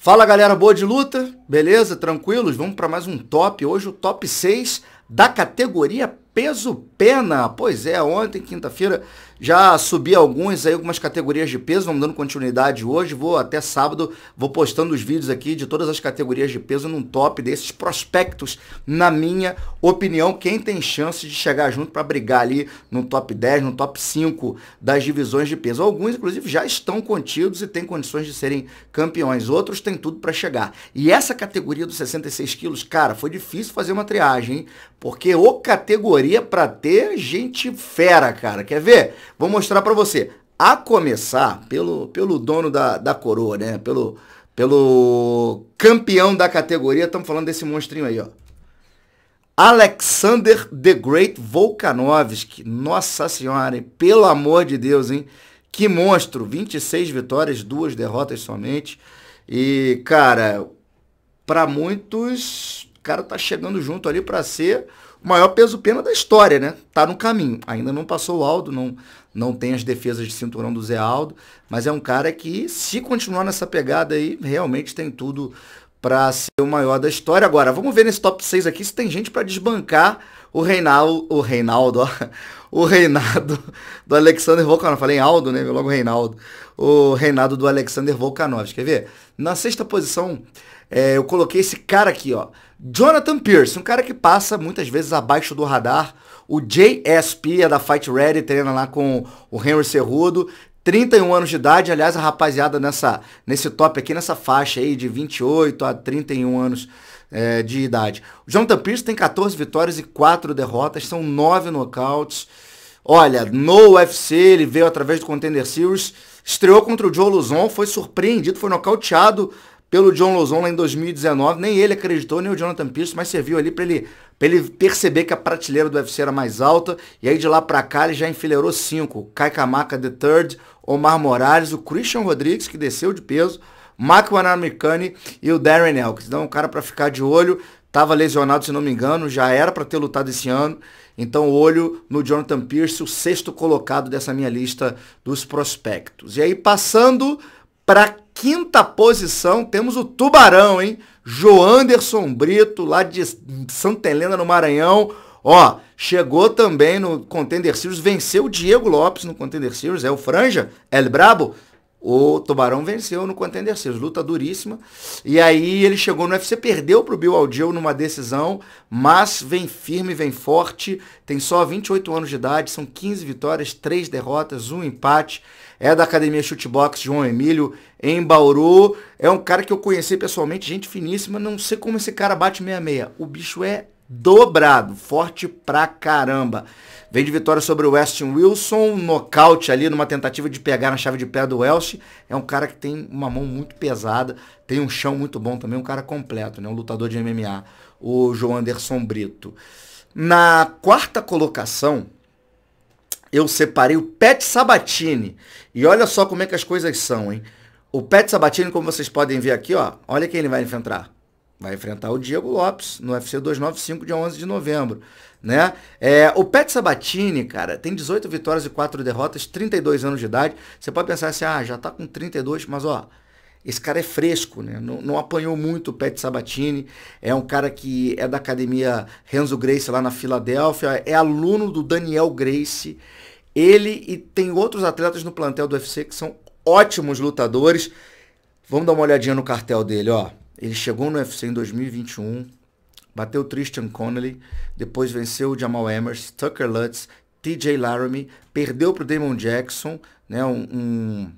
Fala galera boa de luta, beleza? Tranquilos? Vamos para mais um top. Hoje o top 6 da categoria peso pena. Pois é, ontem, quinta-feira, já subi alguns aí, algumas categorias de peso, vamos dando continuidade hoje. Vou até sábado, vou postando os vídeos aqui de todas as categorias de peso num top desses prospectos, na minha opinião, quem tem chance de chegar junto para brigar ali no top 10, no top 5 das divisões de peso. Alguns, inclusive, já estão contidos e têm condições de serem campeões. Outros têm tudo para chegar. E essa categoria dos 66 quilos, cara, foi difícil fazer uma triagem, hein? Porque o categoria para ter gente fera, cara. Quer ver? Vou mostrar para você. A começar pelo, pelo dono da, da coroa, né? Pelo, pelo campeão da categoria. Estamos falando desse monstrinho aí, ó. Alexander the Great Volkanovski. Nossa senhora, hein? pelo amor de Deus, hein? Que monstro! 26 vitórias, duas derrotas somente. E, cara, para muitos cara tá chegando junto ali para ser o maior peso-pena da história, né? Tá no caminho. Ainda não passou o Aldo, não, não tem as defesas de cinturão do Zé Aldo, mas é um cara que, se continuar nessa pegada aí, realmente tem tudo para ser o maior da história. Agora, vamos ver nesse top 6 aqui se tem gente para desbancar o Reinaldo, o Reinaldo, ó, o Reinado do Alexander Volkanovski. Falei em Aldo, né? Logo Reinaldo. O Reinado do Alexander Volkanovski. Quer ver? Na sexta posição, é, eu coloquei esse cara aqui, ó. Jonathan Pierce, um cara que passa muitas vezes abaixo do radar. O JSP é da Fight Ready, treina lá com o Henry Cerrudo. 31 anos de idade, aliás, a rapaziada nessa, nesse top aqui, nessa faixa aí de 28 a 31 anos é, de idade. O Jonathan Pierce tem 14 vitórias e 4 derrotas, são 9 nocautes. Olha, no UFC ele veio através do Contender Series, estreou contra o Joe Luzon, foi surpreendido, foi nocauteado pelo John Lozon lá em 2019. Nem ele acreditou, nem o Jonathan Pierce, mas serviu ali para ele, ele perceber que a prateleira do UFC era mais alta. E aí de lá para cá ele já enfileirou cinco. Kai Kamaka the Third, Omar Morales, o Christian Rodrigues, que desceu de peso, Mark Wanamikani e o Darren Elkins. Então é um cara para ficar de olho. Tava lesionado, se não me engano, já era para ter lutado esse ano. Então, olho no Jonathan Pierce, o sexto colocado dessa minha lista dos prospectos. E aí, passando para a quinta posição, temos o Tubarão, hein? Joanderson Brito, lá de Santa Helena, no Maranhão. Ó, chegou também no Contender Series, venceu o Diego Lopes no Contender Series, é o Franja, o é Brabo, o Tubarão venceu no Contender Series, luta duríssima. E aí ele chegou no UFC, perdeu para o Bill Aldill numa decisão, mas vem firme, vem forte. Tem só 28 anos de idade, são 15 vitórias, 3 derrotas, um empate. É da Academia Shootbox João Emílio em Bauru. É um cara que eu conheci pessoalmente, gente finíssima. Não sei como esse cara bate 66. O bicho é dobrado, forte pra caramba. Vem de vitória sobre o Weston Wilson, nocaute ali numa tentativa de pegar na chave de pé do Welsh. É um cara que tem uma mão muito pesada, tem um chão muito bom também, um cara completo, né? Um lutador de MMA, o João Anderson Brito. Na quarta colocação, eu separei o Pet Sabatini. E olha só como é que as coisas são, hein? O Pet Sabatini, como vocês podem ver aqui, ó, olha quem ele vai enfrentar. Vai enfrentar o Diego Lopes no UFC 295, dia 11 de novembro. Né? É, o Pet Sabatini, cara, tem 18 vitórias e 4 derrotas, 32 anos de idade. Você pode pensar assim, ah, já tá com 32, mas ó, esse cara é fresco, né? Não, não apanhou muito o Pet Sabatini. É um cara que é da academia Renzo Grace lá na Filadélfia, é aluno do Daniel Grace. Ele e tem outros atletas no plantel do UFC que são ótimos lutadores. Vamos dar uma olhadinha no cartel dele, ó. Ele chegou no UFC em 2021, bateu Tristan Connolly, depois venceu o Jamal Emers, Tucker Lutz, TJ Laramie, perdeu para o Damon Jackson, né, um, um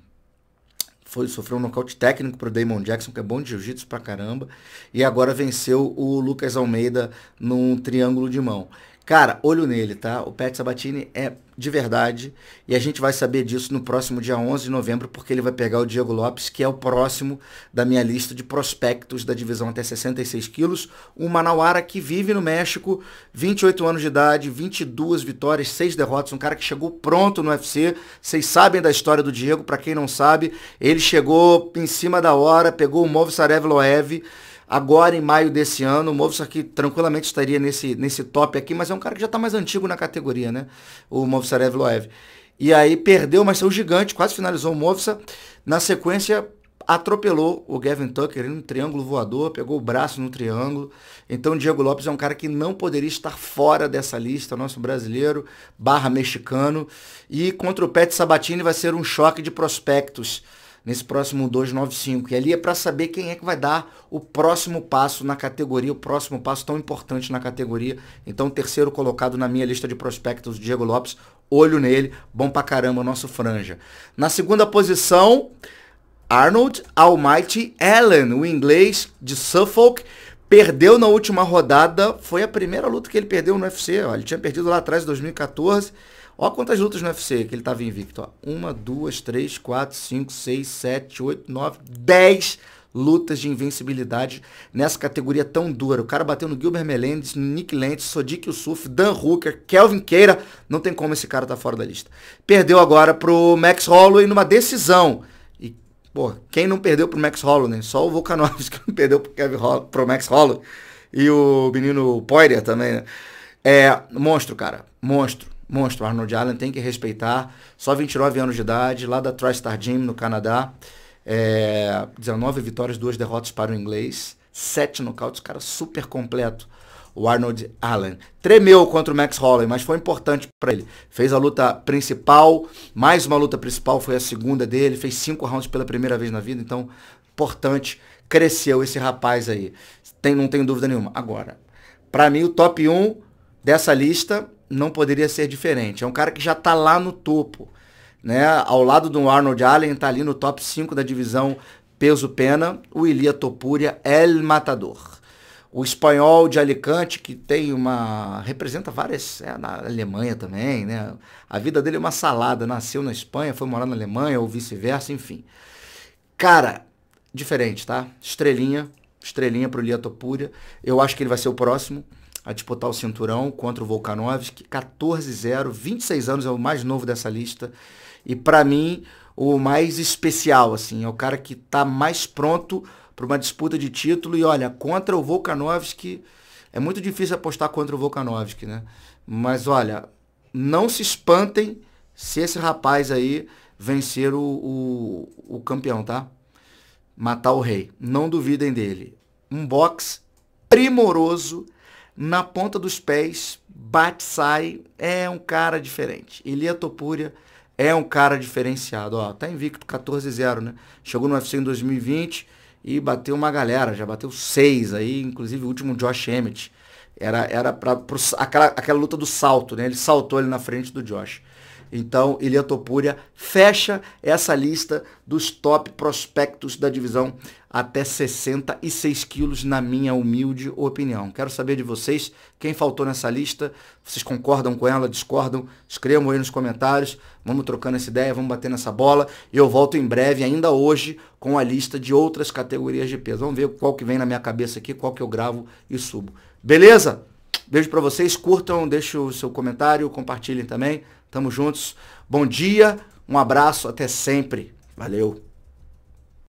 foi, sofreu um nocaute técnico para o Damon Jackson, que é bom de jiu-jitsu pra caramba, e agora venceu o Lucas Almeida num triângulo de mão. Cara, olho nele, tá? O Pet Sabatini é de verdade e a gente vai saber disso no próximo dia 11 de novembro, porque ele vai pegar o Diego Lopes, que é o próximo da minha lista de prospectos da divisão até 66 quilos. Um manauara que vive no México, 28 anos de idade, 22 vitórias, 6 derrotas, um cara que chegou pronto no UFC. Vocês sabem da história do Diego, para quem não sabe, ele chegou em cima da hora, pegou o Mov Loev, Agora, em maio desse ano, o Movistar que tranquilamente estaria nesse, nesse top aqui, mas é um cara que já está mais antigo na categoria, né? O Movistar Evloev. E aí perdeu, mas saiu é gigante, quase finalizou o Movistar. Na sequência, atropelou o Gavin Tucker no um triângulo voador, pegou o braço no triângulo. Então, o Diego Lopes é um cara que não poderia estar fora dessa lista, nosso brasileiro, barra mexicano. E contra o Pet Sabatini vai ser um choque de prospectos nesse próximo 295. E ali é para saber quem é que vai dar o próximo passo na categoria, o próximo passo tão importante na categoria. Então, terceiro colocado na minha lista de prospectos, Diego Lopes. Olho nele, bom pra caramba, nosso franja. Na segunda posição, Arnold Almighty Allen, o inglês de Suffolk. Perdeu na última rodada, foi a primeira luta que ele perdeu no UFC. Ó. Ele tinha perdido lá atrás, em 2014 Olha quantas lutas no UFC que ele estava invicto. Ó. Uma, duas, três, quatro, cinco, seis, sete, oito, nove, dez lutas de invencibilidade nessa categoria tão dura. O cara bateu no Gilbert Melendez, no Nick Lentz, Sodiq Yusuf, Dan Hooker, Kelvin Keira. Não tem como esse cara tá fora da lista. Perdeu agora pro Max Holloway numa decisão. E, pô, quem não perdeu pro Max Holloway? Né? Só o Volkanovski que não perdeu pro, Kevin pro Max Holloway. E o menino Poirier também, né? É, monstro, cara. Monstro monstro. Arnold Allen tem que respeitar. Só 29 anos de idade, lá da TriStar Gym, no Canadá. É, 19 vitórias, 2 derrotas para o inglês. 7 nocautes, cara super completo. O Arnold Allen tremeu contra o Max Holloway, mas foi importante para ele. Fez a luta principal, mais uma luta principal, foi a segunda dele. Fez 5 rounds pela primeira vez na vida, então importante. Cresceu esse rapaz aí. Tem, não tenho dúvida nenhuma. Agora, para mim, o top 1 dessa lista não poderia ser diferente. É um cara que já está lá no topo. Né? Ao lado do Arnold Allen, está ali no top 5 da divisão peso-pena, o Ilia Topuria El Matador. O espanhol de Alicante, que tem uma. representa várias. É, na Alemanha também, né? A vida dele é uma salada. Nasceu na Espanha, foi morar na Alemanha, ou vice-versa, enfim. Cara, diferente, tá? Estrelinha. Estrelinha pro Lia Topuria. Eu acho que ele vai ser o próximo a disputar o cinturão contra o Volkanovski. 14-0, 26 anos, é o mais novo dessa lista. E para mim, o mais especial, assim, é o cara que está mais pronto para uma disputa de título. E olha, contra o Volkanovski, é muito difícil apostar contra o Volkanovski, né? Mas olha, não se espantem se esse rapaz aí vencer o, o, o campeão, tá? Matar o rei. Não duvidem dele. Um box primoroso na ponta dos pés, bate, sai, é um cara diferente. Ilia Topúria é um cara diferenciado. Ó, tá invicto 14-0, né? Chegou no UFC em 2020 e bateu uma galera, já bateu seis aí, inclusive o último Josh Emmett. Era, era pra, pro, aquela, aquela luta do salto, né? Ele saltou ali na frente do Josh. Então, Ilha fecha essa lista dos top prospectos da divisão até 66 quilos, na minha humilde opinião. Quero saber de vocês quem faltou nessa lista. Vocês concordam com ela, discordam? Escrevam aí nos comentários. Vamos trocando essa ideia, vamos bater nessa bola. E eu volto em breve, ainda hoje, com a lista de outras categorias de peso. Vamos ver qual que vem na minha cabeça aqui, qual que eu gravo e subo. Beleza? Beijo para vocês, curtam, deixem o seu comentário, compartilhem também. Tamo juntos. Bom dia, um abraço, até sempre. Valeu.